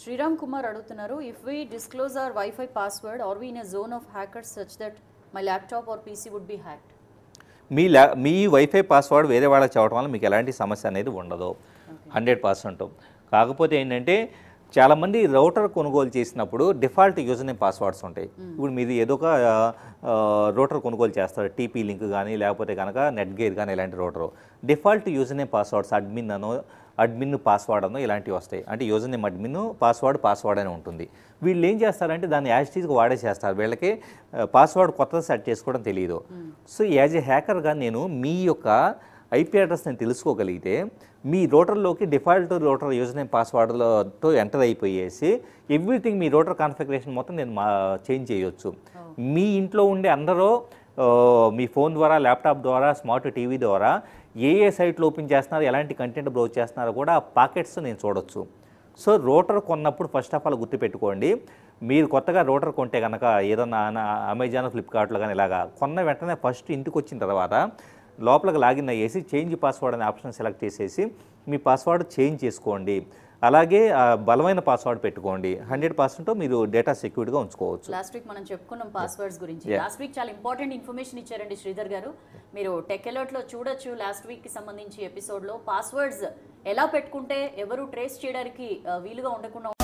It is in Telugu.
శ్రీరామ్ కుమార్ అడుగుతున్నారు if we disclose our wifi password or we in a zone of hacker such that my laptop or PC would be hacked మీ ల్యా మీ వైఫై పాస్వర్డ్ వేరే వాళ్ళకి చదవడం వల్ల మీకు ఎలాంటి సమస్య అనేది ఉండదు హండ్రెడ్ పర్సెంట్ కాకపోతే ఏంటంటే చాలామంది రోటర్ కొనుగోలు చేసినప్పుడు డిఫాల్ట్ యూజర్ నేమ్ పాస్వర్డ్స్ ఉంటాయి ఇప్పుడు మీది ఏదో ఒక రోటర్ కొనుగోలు చేస్తారు టీపీ లింక్ కానీ లేకపోతే కనుక నెట్ గేర్ కానీ ఇలాంటి router default user name passwords admin అనో అడ్మిన్ పాస్వర్డ్ అనో ఇలాంటివి వస్తాయి అంటే user name admin password password అని ఉంటుంది వీళ్ళు ఏం చేస్తారంటే దాన్ని యాజ్ టీజ్గా వాడేసేస్తారు వీళ్ళకి పాస్వర్డ్ కొత్తది సెట్ చేసుకోవడం తెలియదు సో యాజ్ ఎ హ్యాకర్గా నేను మీ యొక్క ఐపీ అడ్రస్ నేను తెలుసుకోగలిగితే మీ రోటర్లోకి డిఫాల్ట్ రోటర్ యూజర్ నేమ్ పాస్వర్డ్లతో ఎంటర్ అయిపోయేసి ఎవ్రీథింగ్ మీ రోటర్ కాన్ఫిగరేషన్ మొత్తం నేను చేంజ్ చేయొచ్చు మీ ఇంట్లో ఉండే అందరూ మీ ఫోన్ ద్వారా ల్యాప్టాప్ ద్వారా స్మార్ట్ టీవీ ద్వారా ఏ ఏ సైట్లు ఓపెన్ చేస్తున్నారు ఎలాంటి కంటెంట్ బ్రౌజ్ చేస్తున్నారో కూడా ఆ పాకెట్స్ నేను చూడొచ్చు సో రోటర్ కొన్నప్పుడు ఫస్ట్ ఆఫ్ ఆల్ గుర్తుపెట్టుకోండి మీరు కొత్తగా రోటర్ కొంటే కనుక ఏదన్నా అమెజాన్ ఫ్లిప్కార్ట్లో కానీ ఇలాగా కొన్న వెంటనే ఫస్ట్ ఇంటికి వచ్చిన తర్వాత లోపలికి లాగిన్ అయ్యేసి చేంజ్ పాస్వర్డ్ అనే ఆప్షన్ సెలెక్ట్ చేసేసి మీ పాస్వర్డ్ చేంజ్ చేసుకోండి అలాగే బలమైన పాస్వర్డ్ పెట్టుకోండి హండ్రెడ్ పర్సెంట్ మీరు డేటా గా ఉంచుకోవచ్చు లాస్ట్ వీక్ మనం చెప్పుకున్నాం పాస్వర్డ్స్ గురించి లాస్ట్ వీక్ చాలా ఇంపార్టెంట్ ఇన్ఫర్మేషన్ ఇచ్చారండి శ్రీధర్ గారు మీరు టెక్ లో చూడొచ్చు లాస్ట్ వీక్కి సంబంధించి ఎపిసోడ్లో పాస్వర్డ్స్ ఎలా పెట్టుకుంటే ఎవరు ట్రేస్ చేయడానికి వీలుగా ఉండకుండా